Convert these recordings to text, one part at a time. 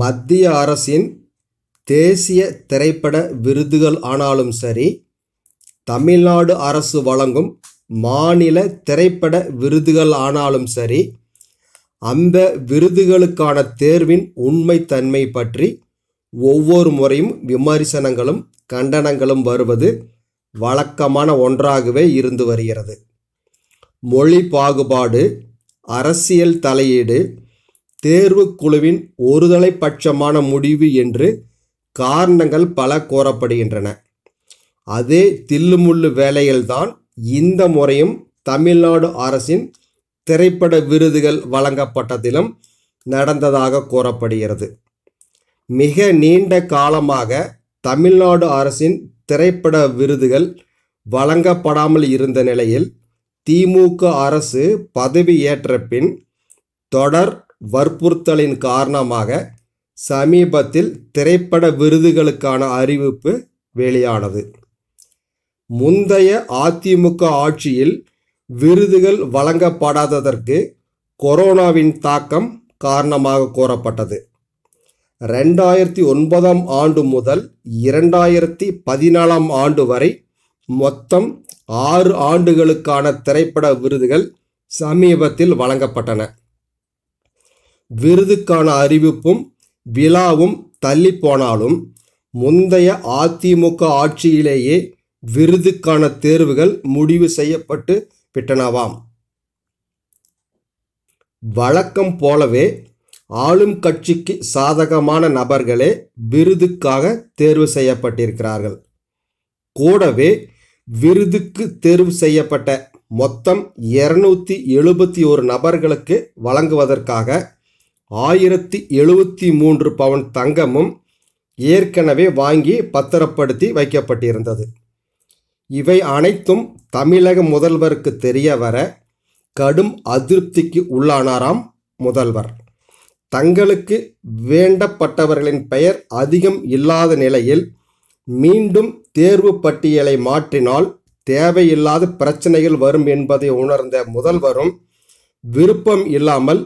மத்திய அரசின் தேசிய திரைப்பட விருதுகள் ஆனாலும் சரி தமிழ்நாடு அரசு வழங்கும் மாநில திரைப்பட விருதுகள் ஆனாலும் சரி அந்த விருதுகளுக்கான தேர்வின் உண்மைத்தன்மை பற்றி ஒவ்வொரு முறையும் விமர்சனங்களும் கண்டனங்களும் வருவது வழக்கமான ஒன்றாகவே இருந்து வருகிறது மொழி பாகுபாடு அரசியல் தலையீடு தேர்வு ஒருதலை ஒருதலைப்பட்சமான முடிவு என்று காரணங்கள் பல கோரப்படுகின்றன அதே தில்லுமுள்ளு வேலையில்தான் இந்த முறையும் தமிழ்நாடு அரசின் திரைப்பட விருதுகள் வழங்கப்பட்டதிலும் நடந்ததாக கூறப்படுகிறது மிக நீண்ட காலமாக தமிழ்நாடு அரசின் திரைப்பட விருதுகள் வழங்கப்படாமல் இருந்த நிலையில் திமுக அரசு பதவியேற்ற பின் தொடர் வற்புறுத்தலின் காரணமாக சமீபத்தில் திரைப்பட விருதுகளுக்கான அறிவிப்பு வெளியானது முந்தைய அதிமுக ஆட்சியில் விருதுகள் வழங்கப்படாததற்கு கொரோனாவின் தாக்கம் காரணமாக கூறப்பட்டது ரெண்டாயிரத்தி ஒன்பதாம் ஆண்டு முதல் இரண்டாயிரத்தி பதினாலாம் ஆண்டு வரை மொத்தம் ஆறு ஆண்டுகளுக்கான திரைப்பட விருதுகள் சமீபத்தில் வழங்கப்பட்டன விருதுக்கான அறிவிப்பும் விழாவும் தள்ளி போனாலும் முந்தைய அதிமுக ஆட்சியிலேயே விருதுக்கான தேர்வுகள் முடிவு செய்யப்பட்டு விட்டனவாம் வழக்கம் போலவே ஆளும் கட்சிக்கு சாதகமான நபர்களே விருதுக்காக தேர்வு செய்யப்பட்டிருக்கிறார்கள் கூடவே விருதுக்கு தேர்வு செய்யப்பட்ட மொத்தம் இருநூத்தி எழுபத்தி ஒரு நபர்களுக்கு வழங்குவதற்காக ஆயிரத்தி எழுபத்தி மூன்று பவுன் தங்கமும் ஏற்கனவே வாங்கி பத்திரப்படுத்தி வைக்கப்பட்டிருந்தது இவை அனைத்தும் தமிழக முதல்வருக்கு தெரிய வர கடும் அதிருப்திக்கு உள்ளானாராம் முதல்வர் தங்களுக்கு வேண்டப்பட்டவர்களின் பெயர் அதிகம் இல்லாத நிலையில் மீண்டும் தேர்வு பட்டியலை மாற்றினால் தேவையில்லாத பிரச்சனைகள் வரும் என்பதை உணர்ந்த முதல்வரும் விருப்பம் இல்லாமல்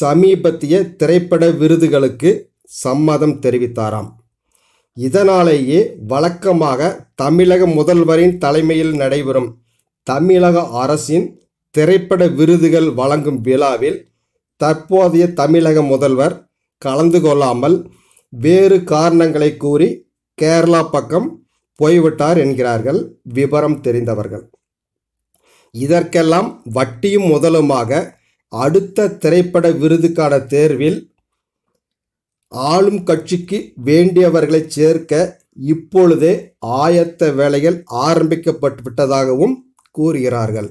சமீபத்திய திரைப்பட விருதுகளுக்கு சம்மதம் தெரிவித்தாராம் இதனாலேயே வழக்கமாக தமிழக முதல்வரின் தலைமையில் நடைபெறும் தமிழக அரசின் திரைப்பட விருதுகள் வழங்கும் விழாவில் தற்போதைய தமிழக முதல்வர் கலந்து கொள்ளாமல் வேறு காரணங்களை கூறி கேரளா பக்கம் போய்விட்டார் என்கிறார்கள் விவரம் தெரிந்தவர்கள் இதற்கெல்லாம் வட்டியும் முதலுமாக அடுத்த திரைப்பட விருதுக்கான தேர்வில் ஆளும் கட்சிக்கு வேண்டியவர்களை சேர்க்க இப்பொழுதே ஆயத்த வேலைகள் ஆரம்பிக்கப்பட்டு விட்டதாகவும் கூறுகிறார்கள்